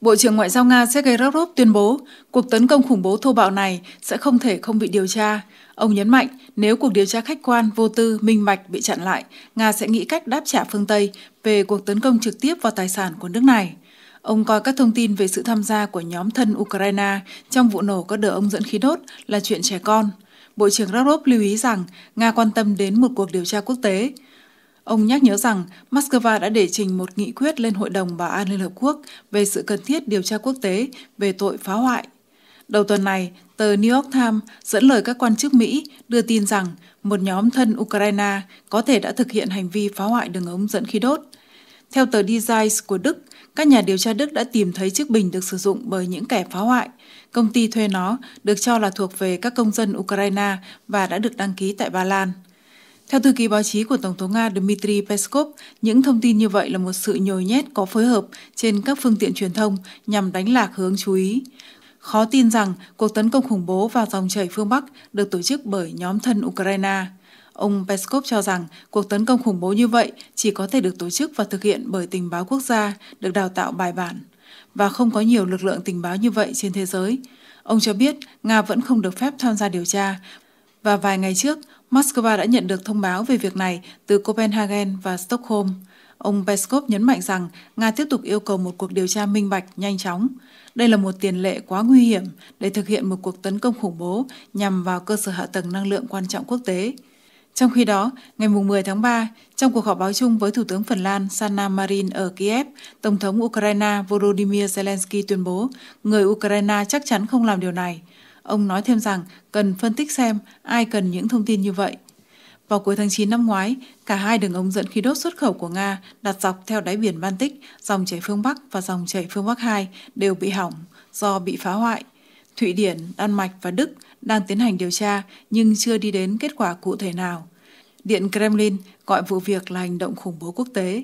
Bộ trưởng Ngoại giao Nga Sergei Lavrov tuyên bố cuộc tấn công khủng bố thô bạo này sẽ không thể không bị điều tra. Ông nhấn mạnh nếu cuộc điều tra khách quan, vô tư, minh bạch bị chặn lại, Nga sẽ nghĩ cách đáp trả phương Tây về cuộc tấn công trực tiếp vào tài sản của nước này. Ông coi các thông tin về sự tham gia của nhóm thân Ukraine trong vụ nổ các đờ ông dẫn khí đốt là chuyện trẻ con. Bộ trưởng Lavrov lưu ý rằng Nga quan tâm đến một cuộc điều tra quốc tế. Ông nhắc nhớ rằng Moscow đã để trình một nghị quyết lên Hội đồng Bảo an Liên Hợp Quốc về sự cần thiết điều tra quốc tế về tội phá hoại. Đầu tuần này, tờ New York Times dẫn lời các quan chức Mỹ đưa tin rằng một nhóm thân Ukraine có thể đã thực hiện hành vi phá hoại đường ống dẫn khí đốt. Theo tờ Die Zeit của Đức, các nhà điều tra Đức đã tìm thấy chiếc bình được sử dụng bởi những kẻ phá hoại. Công ty thuê nó được cho là thuộc về các công dân Ukraine và đã được đăng ký tại Ba Lan. Theo thư ký báo chí của Tổng thống Nga Dmitry Peskov, những thông tin như vậy là một sự nhồi nhét có phối hợp trên các phương tiện truyền thông nhằm đánh lạc hướng chú ý. Khó tin rằng cuộc tấn công khủng bố vào dòng chảy phương Bắc được tổ chức bởi nhóm thân Ukraine. Ông Peskov cho rằng cuộc tấn công khủng bố như vậy chỉ có thể được tổ chức và thực hiện bởi tình báo quốc gia được đào tạo bài bản và không có nhiều lực lượng tình báo như vậy trên thế giới. Ông cho biết Nga vẫn không được phép tham gia điều tra và vài ngày trước Moscow đã nhận được thông báo về việc này từ Copenhagen và Stockholm. Ông Peskov nhấn mạnh rằng Nga tiếp tục yêu cầu một cuộc điều tra minh bạch, nhanh chóng. Đây là một tiền lệ quá nguy hiểm để thực hiện một cuộc tấn công khủng bố nhằm vào cơ sở hạ tầng năng lượng quan trọng quốc tế. Trong khi đó, ngày 10 tháng 3, trong cuộc họp báo chung với Thủ tướng Phần Lan Sanna Marin ở Kiev, Tổng thống Ukraine Volodymyr Zelensky tuyên bố người Ukraine chắc chắn không làm điều này. Ông nói thêm rằng cần phân tích xem ai cần những thông tin như vậy. Vào cuối tháng 9 năm ngoái, cả hai đường ống dẫn khí đốt xuất khẩu của Nga đặt dọc theo đáy biển Baltic, dòng chảy phương Bắc và dòng chảy phương Bắc 2 đều bị hỏng do bị phá hoại. Thụy Điển, Đan Mạch và Đức đang tiến hành điều tra nhưng chưa đi đến kết quả cụ thể nào. Điện Kremlin gọi vụ việc là hành động khủng bố quốc tế.